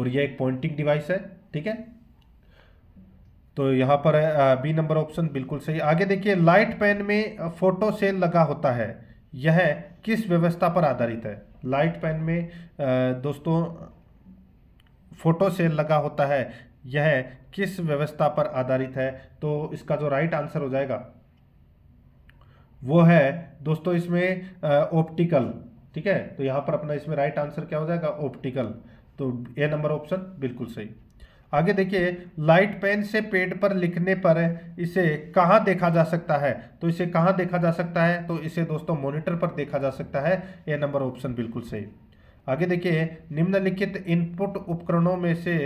और ये एक पॉइंटिंग डिवाइस है ठीक है तो यहाँ पर बी नंबर ऑप्शन बिल्कुल सही आगे देखिए लाइट पेन में फोटो सेल लगा होता है यह किस व्यवस्था पर आधारित है लाइट पेन में दोस्तों फोटो सेल लगा होता है यह किस व्यवस्था पर आधारित है तो इसका जो राइट आंसर हो जाएगा वो है दोस्तों इसमें ऑप्टिकल ठीक है तो यहाँ पर अपना इसमें राइट आंसर क्या हो जाएगा ऑप्टिकल तो ए नंबर ऑप्शन बिल्कुल सही आगे देखिए लाइट पेन से पेड पर लिखने पर इसे कहाँ देखा जा सकता है तो इसे कहाँ देखा जा सकता है तो इसे दोस्तों मॉनिटर पर देखा जा सकता है यह नंबर ऑप्शन बिल्कुल सही आगे देखिए निम्नलिखित इनपुट उपकरणों में से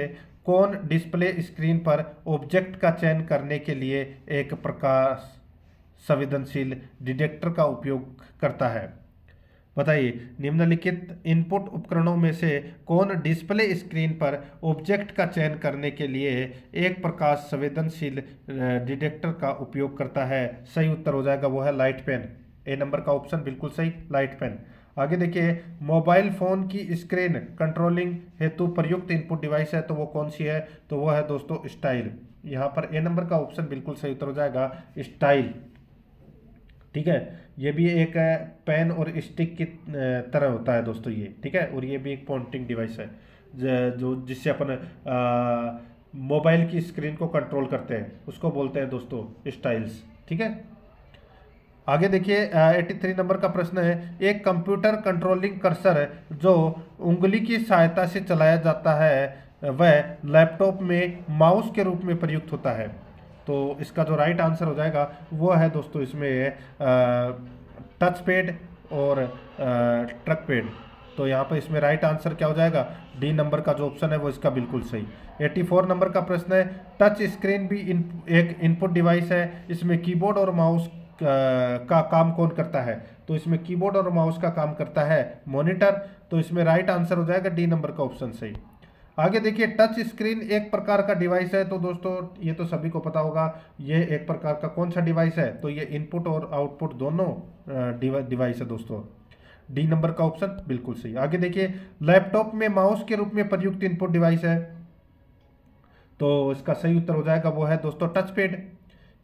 कौन डिस्प्ले स्क्रीन पर ऑब्जेक्ट का चयन करने के लिए एक प्रकाश संवेदनशील डिटेक्टर का उपयोग करता है बताइए निम्नलिखित इनपुट उपकरणों में से कौन डिस्प्ले स्क्रीन पर ऑब्जेक्ट का चयन करने के लिए एक प्रकाश संवेदनशील डिटेक्टर का उपयोग करता है सही उत्तर हो जाएगा वो है लाइट पेन ए नंबर का ऑप्शन बिल्कुल सही लाइट पेन आगे देखिए मोबाइल फ़ोन की स्क्रीन कंट्रोलिंग हेतु प्रयुक्त इनपुट डिवाइस है तो वो कौन सी है तो वो है दोस्तों स्टाइल यहाँ पर ए नंबर का ऑप्शन बिल्कुल सही उत्तर हो जाएगा स्टाइल ठीक है ये भी एक पेन और स्टिक की तरह होता है दोस्तों ये ठीक है और ये भी एक पॉइंटिंग डिवाइस है जो जिससे अपन मोबाइल की स्क्रीन को कंट्रोल करते हैं उसको बोलते हैं दोस्तों स्टाइल्स ठीक है आगे देखिए 83 नंबर का प्रश्न है एक कंप्यूटर कंट्रोलिंग कर्सर जो उंगली की सहायता से चलाया जाता है वह लैपटॉप में माउस के रूप में प्रयुक्त होता है तो इसका जो राइट आंसर हो जाएगा वो है दोस्तों इसमें टच पेड और ट्रक पेड तो यहाँ पर इसमें राइट आंसर क्या हो जाएगा डी नंबर का जो ऑप्शन है वो इसका बिल्कुल सही 84 नंबर का प्रश्न है टच स्क्रीन भी इन, एक इनपुट डिवाइस है इसमें कीबोर्ड और माउस का काम कौन करता है तो इसमें कीबोर्ड और माउस का काम करता है मॉनिटर तो इसमें राइट आंसर हो जाएगा डी नंबर का ऑप्शन सही आगे देखिए टच स्क्रीन एक प्रकार का डिवाइस है तो दोस्तों ये तो सभी को पता होगा ये एक प्रकार का कौन सा डिवाइस है तो ये इनपुट और आउटपुट दोनों डिवाइस है दोस्तों डी नंबर का ऑप्शन बिल्कुल सही आगे देखिए लैपटॉप में माउस के रूप में प्रयुक्त इनपुट डिवाइस है तो इसका सही उत्तर हो जाएगा वो है दोस्तों टच पेड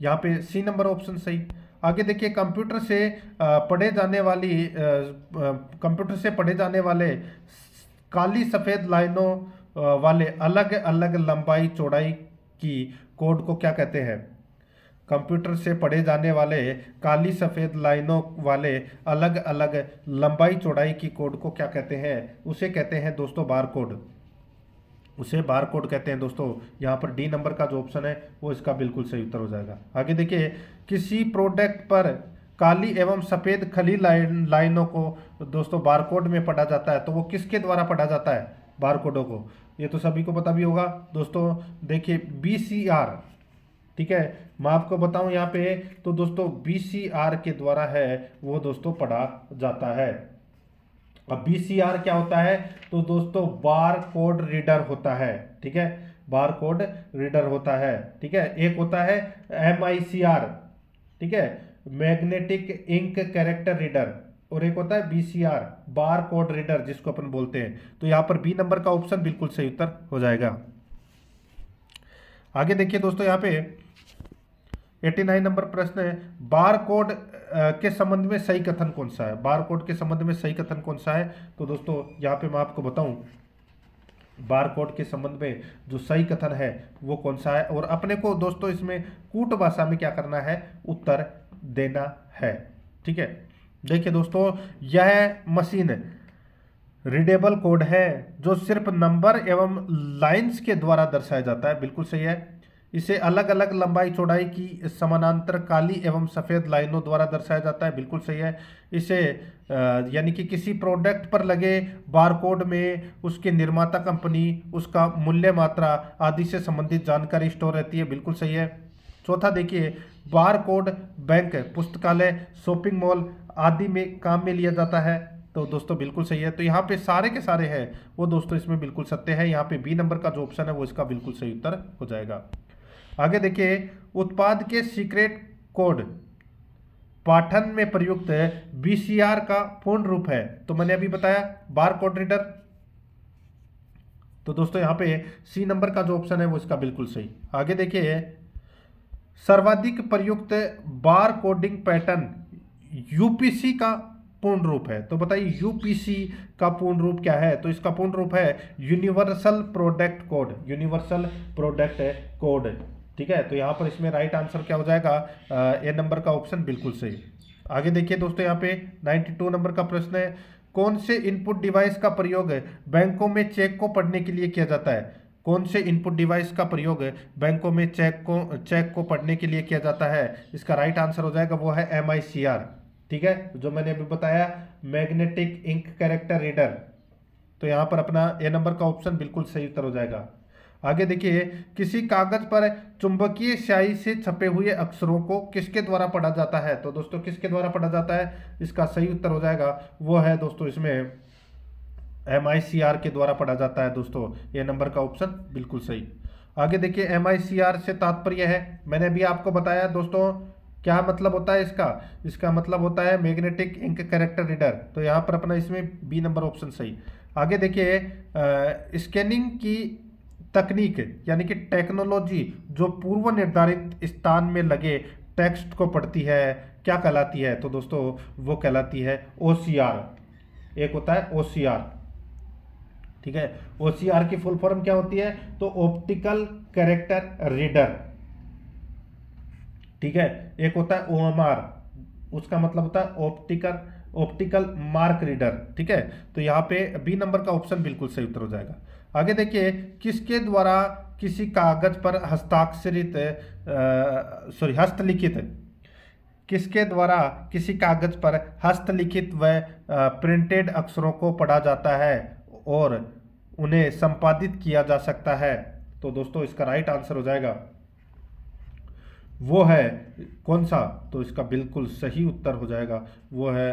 यहाँ पे सी नंबर ऑप्शन सही आगे देखिए कंप्यूटर से पढ़े जाने वाली कंप्यूटर से पढ़े जाने वाले काली सफ़ेद लाइनों वाले अलग अलग लंबाई चौड़ाई की कोड को क्या कहते हैं कंप्यूटर से पढ़े जाने वाले काली सफ़ेद लाइनों वाले अलग अलग लंबाई चौड़ाई की कोड को क्या कहते हैं उसे कहते हैं दोस्तों बार कोड उसे बार कोड कहते हैं दोस्तों यहाँ पर डी नंबर का जो ऑप्शन है वो इसका बिल्कुल सही उत्तर हो जाएगा आगे देखिए किसी प्रोडक्ट पर काली एवं सफ़ेद खली लाइन लाइनों को दोस्तों बारकोड में पढ़ा जाता है तो वो किसके द्वारा पढ़ा जाता है बार को ये तो सभी को पता भी होगा दोस्तों देखिए बी सी आर ठीक है मैं आपको बताऊं यहाँ पे तो दोस्तों बी सी आर के द्वारा है वो दोस्तों पढ़ा जाता है अब बी सी आर क्या होता है तो दोस्तों बार कोड रीडर होता है ठीक है बार कोड रीडर होता है ठीक है एक होता है एम आई सी आर ठीक है मैग्नेटिक इंक कैरेक्टर रीडर और एक होता है बीसीआर बार कोड रीडर जिसको अपन बोलते हैं तो यहां पर बी नंबर का ऑप्शन बिल्कुल सही उत्तर हो जाएगा आगे देखिए दोस्तों यहाँ पे 89 नंबर प्रश्न है बार कोड के संबंध में सही कथन कौन सा है बार कोड के संबंध में सही कथन कौन सा है तो दोस्तों यहां पे मैं आपको बताऊं बार कोड के संबंध में जो सही कथन है वो कौन सा है और अपने को दोस्तों इसमें कूट भाषा में क्या करना है उत्तर देना है ठीक है देखिए दोस्तों यह मशीन रीडेबल कोड है जो सिर्फ नंबर एवं लाइंस के द्वारा दर्शाया जाता है बिल्कुल सही है इसे अलग अलग लंबाई चौड़ाई की समानांतर काली एवं सफ़ेद लाइनों द्वारा दर्शाया जाता है बिल्कुल सही है इसे यानी कि किसी प्रोडक्ट पर लगे बारकोड में उसके निर्माता कंपनी उसका मूल्य मात्रा आदि से संबंधित जानकारी स्टोर रहती है बिल्कुल सही है चौथा देखिए बारकोड बैंक पुस्तकालय शॉपिंग मॉल आदि में काम में लिया जाता है तो दोस्तों बिल्कुल सही है तो यहाँ पे सारे के सारे हैं वो दोस्तों इसमें बिल्कुल सत्य है यहाँ पे बी नंबर का जो ऑप्शन है वो इसका बिल्कुल सही उत्तर हो जाएगा आगे देखिए उत्पाद के सीक्रेट कोड पाठन में प्रयुक्त बी का पूर्ण रूप है तो मैंने अभी बताया बार कोड रीडर तो दोस्तों यहाँ पे सी नंबर का जो ऑप्शन है वो इसका बिल्कुल सही आगे देखिए सर्वाधिक प्रयुक्त बार कोडिंग पैटर्न यूपीसी का पूर्ण रूप है तो बताइए यूपीसी का पूर्ण रूप क्या है तो इसका पूर्ण रूप है universal product code universal product code ठीक है तो यहां पर इसमें राइट आंसर क्या हो जाएगा ए नंबर का ऑप्शन बिल्कुल सही आगे देखिए दोस्तों यहाँ पे 92 नंबर का प्रश्न है कौन से इनपुट डिवाइस का प्रयोग बैंकों में चेक को पढ़ने के लिए किया जाता है कौन से इनपुट डिवाइस का प्रयोग बैंकों में चेक को चेक को पढ़ने के लिए किया जाता है इसका राइट आंसर हो जाएगा वो है एम आई सी आर ठीक है जो मैंने अभी बताया मैग्नेटिक इंक कैरेक्टर रीडर तो यहाँ पर अपना ए नंबर का ऑप्शन बिल्कुल सही उत्तर हो जाएगा आगे देखिए किसी कागज पर चुंबकीय स्याही से छपे हुए अक्षरों को किसके द्वारा पढ़ा जाता है तो दोस्तों किसके द्वारा पढ़ा जाता है इसका सही उत्तर हो जाएगा वो है दोस्तों इसमें एम के द्वारा पढ़ा जाता है दोस्तों ये नंबर का ऑप्शन बिल्कुल सही आगे देखिए एम से तात्पर्य है मैंने भी आपको बताया दोस्तों क्या मतलब होता है इसका इसका मतलब होता है मैग्नेटिक इंक कैरेक्टर रीडर तो यहाँ पर अपना इसमें बी नंबर ऑप्शन सही आगे देखिए स्कैनिंग की तकनीक यानी कि टेक्नोलॉजी जो पूर्व निर्धारित स्थान में लगे टेक्स्ट को पढ़ती है क्या कहलाती है तो दोस्तों वो कहलाती है ओ एक होता है ओ ठीक है ओ की फुल फॉर्म क्या होती है तो ऑप्टिकल कैरेक्टर रीडर ठीक है एक होता है ओ उसका मतलब होता है ऑप्टिकल ऑप्टिकल मार्क रीडर ठीक है तो यहाँ पे बी नंबर का ऑप्शन बिल्कुल सही उत्तर हो जाएगा आगे देखिए किसके द्वारा किसी कागज पर हस्ताक्षरित सॉरी हस्तलिखित किसके द्वारा किसी कागज पर हस्तलिखित व प्रिंटेड अक्षरों को पढ़ा जाता है और उन्हें संपादित किया जा सकता है तो दोस्तों इसका राइट आंसर हो जाएगा वो है कौन सा तो इसका बिल्कुल सही उत्तर हो जाएगा वो है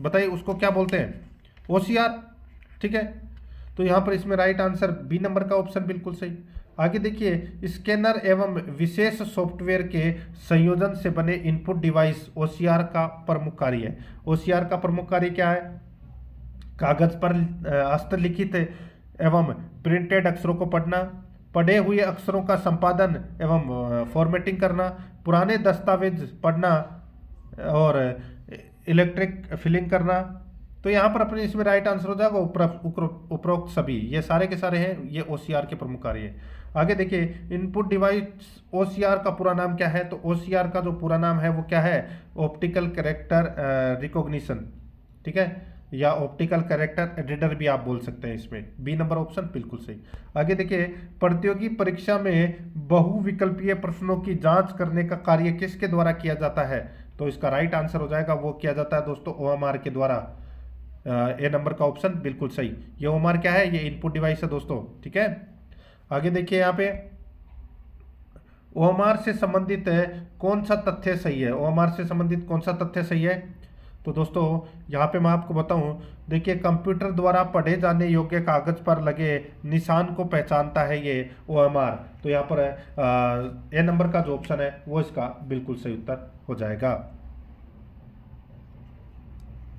बताइए उसको क्या बोलते हैं ओसीआर ठीक है तो यहाँ पर इसमें राइट आंसर बी नंबर का ऑप्शन बिल्कुल सही आगे देखिए स्कैनर एवं विशेष सॉफ्टवेयर के संयोजन से बने इनपुट डिवाइस ओसीआर का प्रमुख कार्य है ओसीआर का प्रमुख कार्य क्या है कागज पर हस्तलिखित एवं प्रिंटेड अक्षरों को पढ़ना पढ़े हुए अक्षरों का संपादन एवं फॉर्मेटिंग करना पुराने दस्तावेज पढ़ना और इलेक्ट्रिक फिलिंग करना तो यहाँ पर अपने इसमें राइट आंसर हो जाएगा उपरोक्त सभी ये सारे के सारे हैं ये ओ के प्रमुख कार्य है आगे देखिए इनपुट डिवाइस ओ का पूरा नाम क्या है तो ओ का जो पूरा नाम है वो क्या है ऑप्टिकल करेक्टर रिकोगनीसन ठीक है या ऑप्टिकल करेक्टर एडिटर भी आप बोल सकते हैं इसमें बी नंबर ऑप्शन बिल्कुल सही आगे देखिए प्रतियोगी परीक्षा में बहुविकल्पीय प्रश्नों की जांच करने का कार्य किसके द्वारा किया जाता है तो इसका राइट आंसर हो जाएगा वो किया जाता है दोस्तों ओ के द्वारा ए नंबर का ऑप्शन बिल्कुल सही ये ओ क्या है ये इनपुट डिवाइस है दोस्तों ठीक है आगे देखिए यहाँ पे ओ से संबंधित कौन सा तथ्य सही है ओ से संबंधित कौन सा तथ्य सही है तो दोस्तों यहाँ पे मैं आपको बताऊँ देखिए कंप्यूटर द्वारा पढ़े जाने योग्य कागज़ पर लगे निशान को पहचानता है ये ओ एम आर तो यहाँ पर ए नंबर का जो ऑप्शन है वो इसका बिल्कुल सही उत्तर हो जाएगा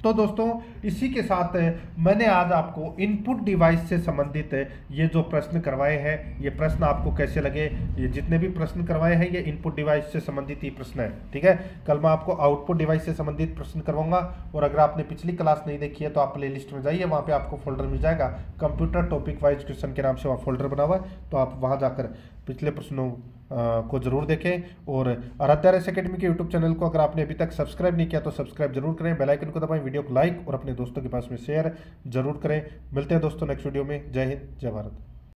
तो दोस्तों इसी के साथ मैंने आज आपको इनपुट डिवाइस से संबंधित ये जो प्रश्न करवाए हैं ये प्रश्न आपको कैसे लगे ये जितने भी प्रश्न करवाए हैं ये इनपुट डिवाइस से संबंधित ही प्रश्न है ठीक है कल मैं आपको आउटपुट डिवाइस से संबंधित प्रश्न करवाऊंगा और अगर आपने पिछली क्लास नहीं देखी है तो आप प्ले में जाइए वहाँ पर आपको फोल्डर मिल जाएगा कंप्यूटर टॉपिक वाइज क्वेश्चन के नाम से वहाँ फोल्डर बना हुआ है तो आप वहाँ जाकर पिछले प्रश्नों को ज़रूर देखें और आराध्या रेस अकेडमी के यूट्यूब चैनल को अगर आपने अभी तक सब्सक्राइब नहीं किया तो सब्सक्राइब जरूर करें बेल आइकन को दबाएं वीडियो को लाइक और अपने दोस्तों के पास में शेयर जरूर करें मिलते हैं दोस्तों नेक्स्ट वीडियो में जय हिंद जय भारत